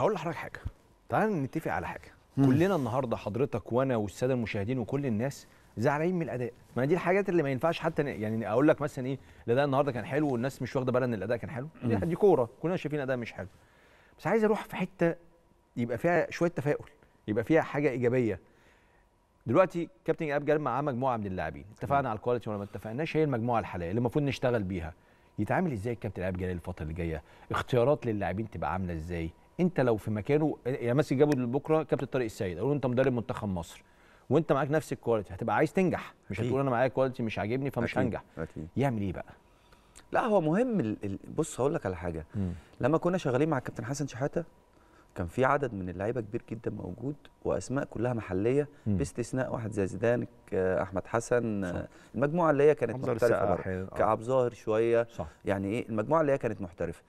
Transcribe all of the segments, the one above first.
اقول لحضرتك حاجه تعال نتفق على حاجه مم. كلنا النهارده حضرتك وانا والساده المشاهدين وكل الناس زعلانين من الاداء ما دي الحاجات اللي ما ينفعش حتى يعني اقول لك مثلا ايه الاداء النهارده كان حلو والناس مش واخده بالها ان الاداء كان حلو دي, دي كوره كلنا شايفين اداء مش حلو بس عايز اروح في حته يبقى فيها شويه تفاؤل يبقى فيها حاجه ايجابيه دلوقتي كابتن ايهاب جاب معاه مجموعه من اللاعبين اتفقنا على الكواليتي ولا ما اتفقناش هي المجموعه الحاليه اللي المفروض نشتغل بيها يتعامل ازاي الكابتن ايهاب جلال الفتره اللي جايه اختيارات للاعبين تبقى عامله ازاي انت لو في مكانه يا يعني ماسي جابه بكره كابتن طارق السيد اقول انت مدرب منتخب مصر وانت معاك نفس الكواليتي هتبقى عايز تنجح مش هتقول انا معايا كواليتي مش عاجبني فمش أكيد. هنجح أكيد. يعمل ايه بقى لا هو مهم بص هقول لك على حاجه مم. لما كنا شغالين مع الكابتن حسن شحاته كان في عدد من اللعيبه كبير جدا موجود واسماء كلها محليه مم. باستثناء واحد زي زيدان احمد حسن صح. المجموعه اللي هي كانت محترفه آه. كعب ظاهر شويه صح. يعني ايه المجموعه اللي هي كانت محترفه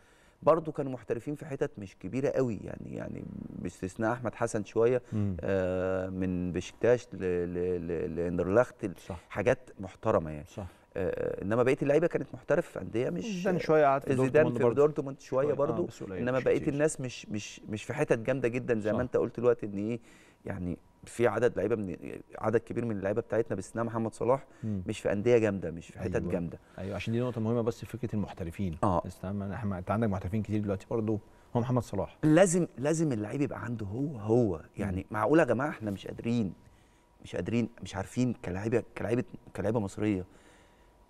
برضو كانوا محترفين في حتت مش كبيره قوي يعني يعني باستثناء احمد حسن شويه آه من بشكتاش لاندرلخت حاجات محترمه يعني صح. آه،, آه انما بقيه اللعيبه كانت محترف في انديه مش زيدان شويه قعد في زيدان في دورتموند شويه آه، برضو آه انما بقيه الناس مش مش مش في حتت جامده جدا زي صح. ما انت قلت دلوقتي ان ايه يعني في عدد لعيبه من عدد كبير من اللعيبه بتاعتنا باستثناء محمد صلاح مم. مش في انديه جامده مش في حتت أيوة. جامده ايوه عشان دي نقطه مهمه بس فكره المحترفين اه احنا انت عندك محترفين كتير دلوقتي برضه هو محمد صلاح لازم لازم اللعيب يبقى عنده هو هو يعني معقول يا جماعه احنا مش قادرين مش قادرين مش عارفين كلاعيبه كلاعيبه كلاعيبه مصريه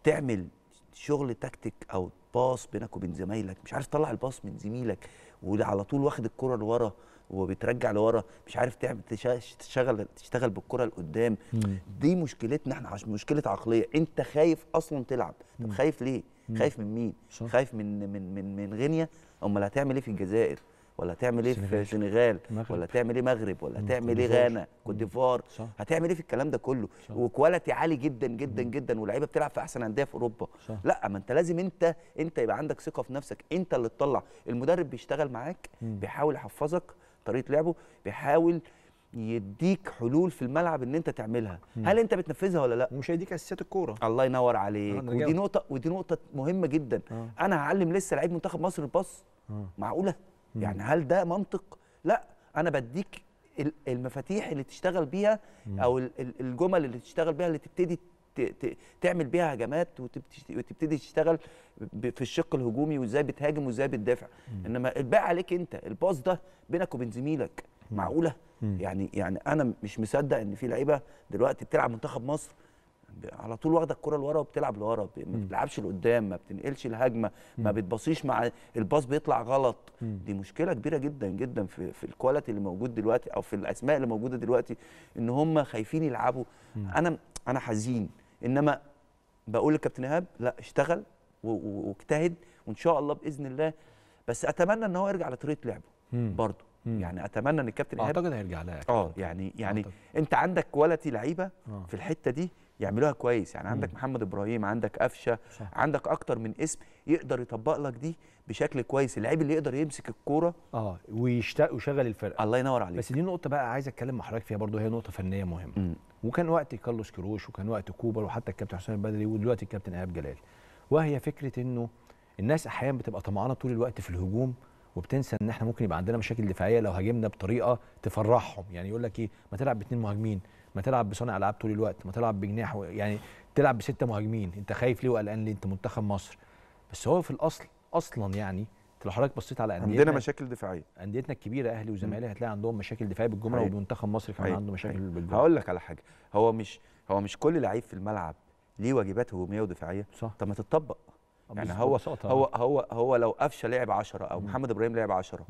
تعمل شغل تكتيك او باص بينك وبين زمايلك مش عارف تطلع الباص من زميلك وعلى طول واخد الكره لورا وبترجع لورا مش عارف تعمل تشتغل تشتغل بالكره لقدام دي مشكلتنا احنا مشكله عقليه انت خايف اصلا تلعب طب خايف ليه خايف من مين خايف من من من من غينيا امال هتعمل ايه في الجزائر ولا هتعمل ايه في السنغال ولا تعمل ايه مغرب ولا تعمل ايه غانا كوت ديفوار هتعمل ايه في الكلام ده كله وكواليتي عالي جدا جدا جدا واللعيبه بتلعب في احسن انديه في اوروبا صح. لا ما انت لازم انت انت يبقى عندك ثقه في نفسك انت اللي تطلع المدرب بيشتغل معاك بيحاول يحفظك طريقه لعبه بيحاول يديك حلول في الملعب ان انت تعملها مم. هل انت بتنفذها ولا لا مش هيديك اساسيات الكوره الله ينور عليك ودي نقطه ودي نقطه مهمه جدا آه. انا هعلم لسه لعيب منتخب مصر الباص آه. معقوله يعني هل ده منطق لا انا بديك المفاتيح اللي تشتغل بيها او الجمل اللي تشتغل بيها اللي تبتدي تعمل بيها هجمات وتبتدي تشتغل في الشق الهجومي وازاي بتهاجم وازاي بتدافع انما الباقي عليك انت الباص ده بينك وبين زميلك معقوله يعني يعني انا مش مصدق ان في لعيبه دلوقتي بتلعب منتخب مصر على طول واخده الكره لورا وبتلعب لورا ما بتلعبش لقدام ما بتنقلش الهجمه ما بتبصيش مع الباص بيطلع غلط دي مشكله كبيره جدا جدا في, في الكواليتي اللي موجود دلوقتي او في الاسماء اللي موجوده دلوقتي ان هم خايفين يلعبوا انا انا حزين انما بقول للكابتن ايهاب لا اشتغل واجتهد وان شاء الله باذن الله بس اتمنى ان هو يرجع لطريقه لعبه برضه يعني اتمنى ان الكابتن ايهاب اعتقد هيرجع لها اه يعني يعني أعتقد. انت عندك كواليتي لعيبه آه. في الحته دي يعملوها كويس يعني عندك محمد ابراهيم عندك قفشه عندك اكتر من اسم يقدر يطبق لك دي بشكل كويس اللعيب اللي يقدر يمسك الكوره اه ويشتاق ويشغل الفرقه الله ينور عليك بس دي نقطه بقى عايز اتكلم مع حضرتك فيها برضه هي نقطه فنيه مهمه مم. وكان وقت كارلوس كروش وكان وقت كوبر وحتى الكابتن حسام البدري ودلوقتي الكابتن ايهاب جلال وهي فكره انه الناس احيانا بتبقى طمعانه طول الوقت في الهجوم وبتنسى ان احنا ممكن يبقى عندنا مشاكل دفاعيه لو هاجمنا بطريقه تفرحهم يعني يقول لك ايه ما تلعب باثنين مهاجمين ما تلعب بصانع العاب طول الوقت ما تلعب بجناح يعني تلعب بسته مهاجمين انت خايف ليه وقلقان ليه انت منتخب مصر بس هو في الاصل اصلا يعني انت لو حضرتك بصيت على انديتنا عندنا مشاكل دفاعيه انديتنا الكبيره اهلي وزمالك هتلاقي عندهم مشاكل دفاعيه بالجمله ومنتخب مصر كمان عنده مشاكل بالجمله هقول لك على حاجه هو مش هو مش كل لعيب في الملعب ليه واجبات هجوميه ودفاعيه صح. طب ما تتطبق يعني هو هو آه. هو هو لو قفشه لعب 10 او محمد ابراهيم لعب 10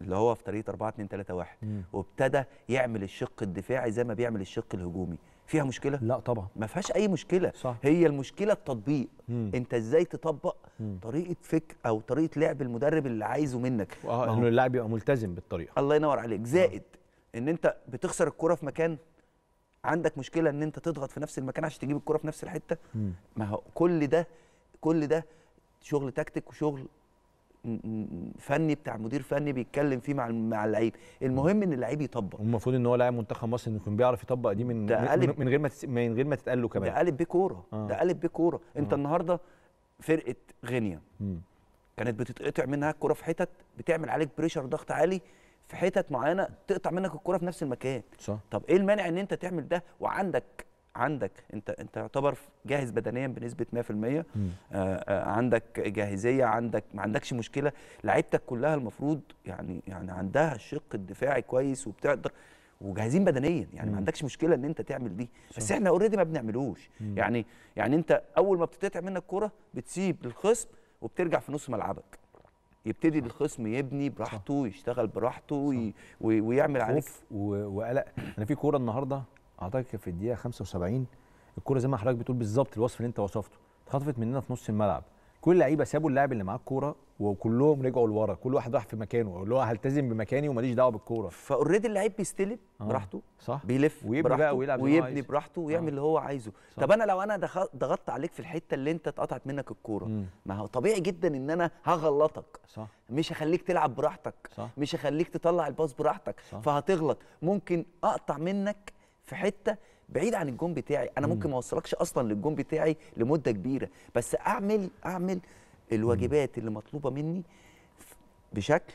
اللي هو في طريقه 4 2 3 1 وابتدى يعمل الشق الدفاعي زي ما بيعمل الشق الهجومي فيها مشكله لا طبعا ما فيهاش اي مشكله صح. هي المشكله التطبيق مم. انت ازاي تطبق مم. طريقه فكر او طريقه لعب المدرب اللي عايزه منك اه انه اللاعب يبقى ملتزم بالطريقه الله ينور عليك زائد مم. ان انت بتخسر الكره في مكان عندك مشكله ان انت تضغط في نفس المكان عشان تجيب الكره في نفس الحته مم. ما هو كل ده كل ده شغل تكتيك وشغل فني بتاع مدير فني بيتكلم فيه مع مع اللعيب المهم ان اللعيب يطبق المفروض ان هو لاعب منتخب مصر انه يكون بيعرف يطبق دي من من, غير ما من غير ما تتقال له كمان ده قالب بيه كوره آه. ده قالب بيه كوره آه. انت آه. النهارده فرقه غينيا كانت بتتقطع منها الكوره في حتت بتعمل عليك بريشر ضغط عالي في حتت معينه تقطع منك الكوره في نفس المكان صح. طب ايه المانع ان انت تعمل ده وعندك عندك انت انت يعتبر جاهز بدنيا بنسبه 100% آه،, آه عندك جاهزيه عندك ما عندكش مشكله لعيبتك كلها المفروض يعني يعني عندها الشق الدفاعي كويس وبتقدر وجاهزين بدنيا يعني مم. ما عندكش مشكله ان انت تعمل دي صح. بس احنا اوريدي ما بنعملوش مم. يعني يعني انت اول ما بتتقطع منك كرة بتسيب للخصم وبترجع في نص ملعبك يبتدي صح. الخصم يبني براحته صح. يشتغل براحته وي... ويعمل عليك خوف وقلق انا في كوره النهارده اعتقد في الدقيقه 75 الكوره زي ما حضرتك بتقول بالظبط الوصف اللي انت وصفته اتخطفت مننا في نص الملعب كل اللعيبه سابوا اللاعب اللي معاه الكوره وكلهم رجعوا لورا كل واحد راح في مكانه اللي هو هلتزم بمكاني وماليش دعوه بالكوره فاوريدي اللعيب بيستلم آه. براحته صح بيلف ويبني براحته بقى ويلعب ويبني براحته ويعمل آه. اللي هو عايزه صح. طب انا لو انا ضغطت عليك في الحته اللي انت اتقطعت منك الكوره ما هو طبيعي جدا ان انا هغلطك صح مش هخليك تلعب براحتك صح. مش هخليك تطلع الباص براحتك صح. فهتغلط ممكن اقطع منك في حته بعيد عن الجون بتاعي انا ممكن ما اوصلكش اصلا للجون بتاعي لمده كبيره بس اعمل اعمل الواجبات اللي مطلوبه مني بشكل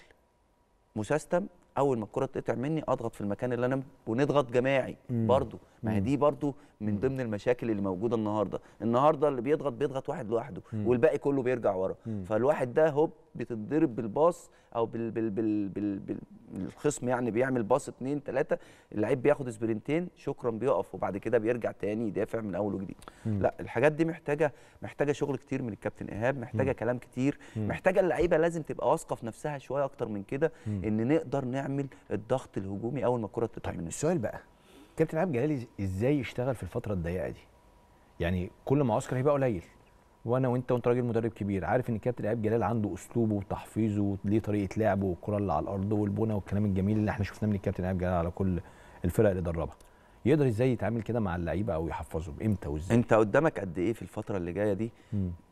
مسستم اول ما الكره تقطع مني اضغط في المكان اللي انا ونضغط جماعي برضه ما هي دي برضو من ضمن المشاكل اللي موجوده النهارده النهارده اللي بيضغط بيضغط واحد لوحده والباقي كله بيرجع ورا فالواحد ده هوب بتتضرب بالباص او بال بال بال بال بال الخصم يعني بيعمل باص اثنين ثلاثه اللعيب بياخد سبرنتين شكرا بيقف وبعد كده بيرجع تاني يدافع من اول وجديد لا الحاجات دي محتاجه محتاجه شغل كتير من الكابتن ايهاب محتاجه كلام كتير محتاجه اللعيبه لازم تبقى واثقه في نفسها شويه اكتر من كده ان نقدر نعمل الضغط الهجومي اول ما الكره تطلع طيب من السؤال بقى كابتن عبد جلالي ازاي يشتغل في الفتره الضيقه دي يعني كل معسكر هيبقى قليل وانا وانت وانت راجل مدرب كبير عارف ان كابتن عبد جلال عنده اسلوبه وتحفيزه وليه طريقه لعبه والكره اللي على الارض والبونه والكلام الجميل اللي احنا شفناه من الكابتن عبد جلال على كل الفرق اللي دربها يقدر ازاي يتعامل كده مع اللعيبه او يحفظهم امتى وازاي انت قدامك قد ايه في الفتره اللي جايه دي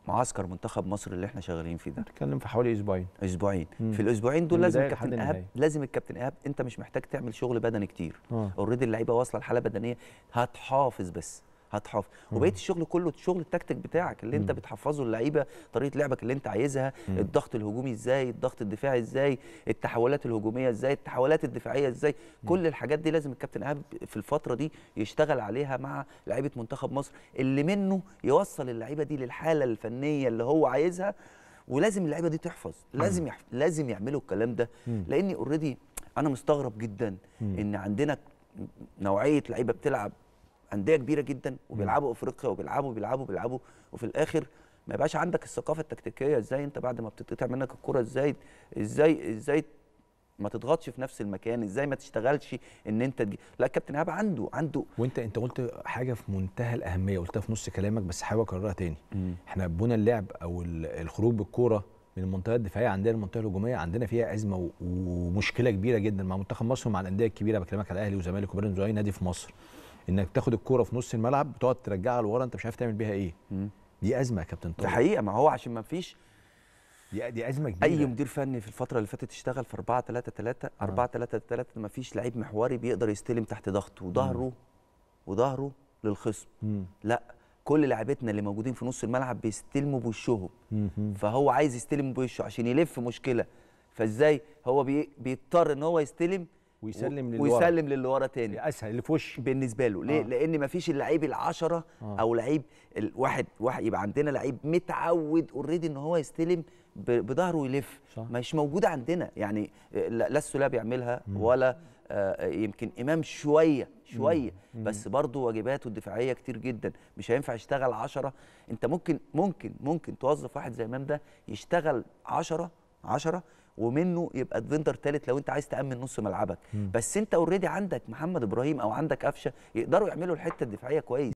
معسكر منتخب مصر اللي احنا شغالين فيه ده بنتكلم في حوالي اسبوعين اسبوعين مم. في الاسبوعين دول لازم الكابتن ايهاب لازم الكابتن ايهاب انت مش محتاج تعمل شغل بدني كتير اوريدي آه. اللعيبه واصله لحاله بدنيه هتحافظ بس هتحافظ وبقيه الشغل كله شغل التكتيك بتاعك اللي انت بتحفظه اللعيبه طريقه لعبك اللي انت عايزها الضغط الهجومي ازاي الضغط الدفاعي ازاي التحولات الهجوميه ازاي التحولات الدفاعيه ازاي كل الحاجات دي لازم الكابتن ايهاب في الفتره دي يشتغل عليها مع لعيبه منتخب مصر اللي منه يوصل اللعيبه دي للحاله الفنيه اللي هو عايزها ولازم اللعيبه دي تحفظ لازم يحف... لازم يعملوا الكلام ده لاني اوريدي انا مستغرب جدا ان عندنا نوعيه لعيبه بتلعب انديه كبيره جدا وبيلعبوا افريقيا وبيلعبوا بيلعبوا بيلعبوا وفي الاخر ما يبقاش عندك الثقافه التكتيكيه ازاي انت بعد ما بتتقطع منك الكره ازاي ازاي ازاي ما تضغطش في نفس المكان ازاي ما تشتغلش ان انت دي. لا كابتن ايهاب عنده عنده وانت انت قلت حاجه في منتهى الاهميه قلتها في نص كلامك بس حاول اكررها تاني مم. احنا بنى اللعب او الخروج بالكوره من المنطقه الدفاعيه عندنا المنطقه الهجوميه عندنا فيها ازمه ومشكله كبيره جدا مع منتخب مصر ومع الانديه الكبيره بكلمك على الاهلي وزمالك وبيراميدز واي نادي في مصر انك تاخد الكوره في نص الملعب تقعد ترجعها لورا انت مش عارف تعمل بيها ايه مم. دي ازمه يا كابتن طارق ده حقيقه ما هو عشان ما فيش دي دي ازمه كبيره اي مدير فني في الفتره اللي فاتت اشتغل في 4 3 3 4 3 3 ما فيش لعيب محوري بيقدر يستلم تحت ضغط وظهره وظهره للخصم مم. لا كل لاعبتنا اللي موجودين في نص الملعب بيستلموا بوشهم فهو عايز يستلم بوشه عشان يلف مشكله فازاي هو بي... بيضطر ان هو يستلم ويسلم للي ورا ويسلم للي ورا تاني اسهل اللي في وشه بالنسبه له ليه آه. لان مفيش اللعيب العشرة آه. او لعيب الواحد واحد يبقى عندنا لعيب متعود اوريدي ان هو يستلم بظهره ويلف مش موجوده عندنا يعني آه، لا السلا بيعملها مم. ولا آه يمكن امام شويه شويه مم. بس برضه واجباته الدفاعيه كتير جدا مش هينفع يشتغل عشرة انت ممكن ممكن ممكن توظف واحد زي امام ده يشتغل عشرة عشرة ومنه يبقى ديفندر ثالث لو انت عايز تامن نص ملعبك م. بس انت اوريدي عندك محمد ابراهيم او عندك قفشه يقدروا يعملوا الحته الدفاعيه كويس